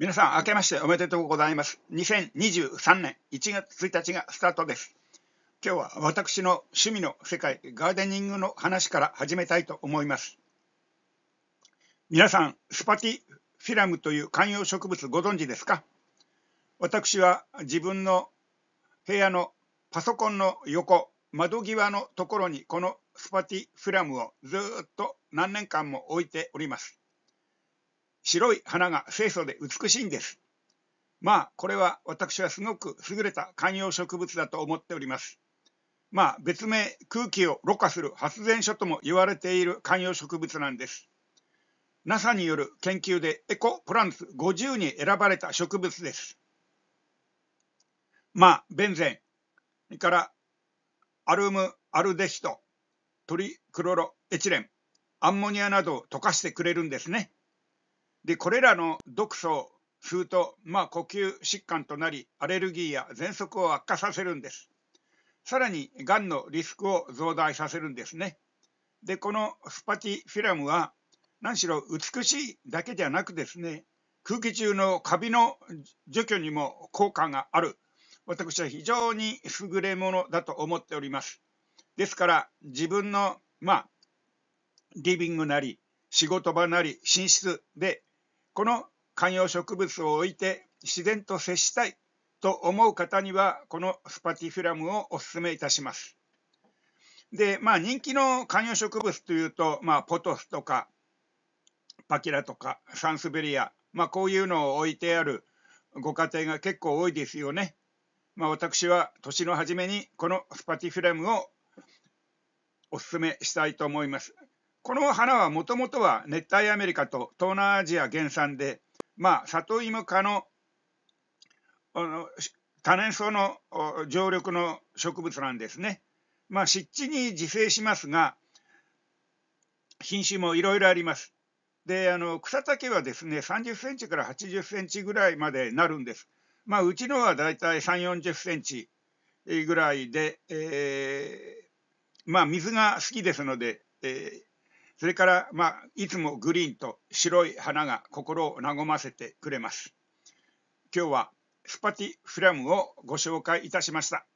皆さん、明けましておめでとうございます。2023年1月1日がスタートです。今日は私の趣味の世界、ガーデニングの話から始めたいと思います。皆さん、スパティフィラムという観葉植物ご存知ですか私は自分の部屋のパソコンの横、窓際のところにこのスパティフィラムをずっと何年間も置いております。白い花が清楚で美しいんです。まあ、これは私はすごく優れた観葉植物だと思っております。まあ、別名、空気をろ過する発電所とも言われている観葉植物なんです。NASA による研究でエコプランツ50に選ばれた植物です。まあ、ベンゼン、それからアルムアルデヒトトリクロロエチレン、アンモニアなどを溶かしてくれるんですね。でこれらの毒素吸うと、まあ、呼吸疾患となりアレルギーや喘息を悪化させるんですさらにがんのリスクを増大させるんですねでこのスパティフィラムは何しろ美しいだけじゃなくですね空気中のカビの除去にも効果がある私は非常に優れものだと思っておりますですから自分のまあリビングなり仕事場なり寝室でこの観葉植物を置いて自然と接したいと思う方にはこのスパティフィラムをおすすめいたします。で、まあ人気の観葉植物というと、まあポトスとかパキラとかサンスベリア、まあこういうのを置いてあるご家庭が結構多いですよね。まあ私は年の初めにこのスパティフィラムをおすすめしたいと思います。この花はもともとは熱帯アメリカと東南アジア原産で、まあ、里芋科の多年草の常緑の植物なんですね。まあ、湿地に自生しますが、品種もいろいろあります。で、あの草丈はですね、30センチから80センチぐらいまでなるんです。まあ、うちのはだいたい3、40センチぐらいで、えー、まあ、水が好きですので、えーそれから、まあ、いつもグリーンと白い花が心を和ませてくれます。今日はスパティフラムをご紹介いたしました。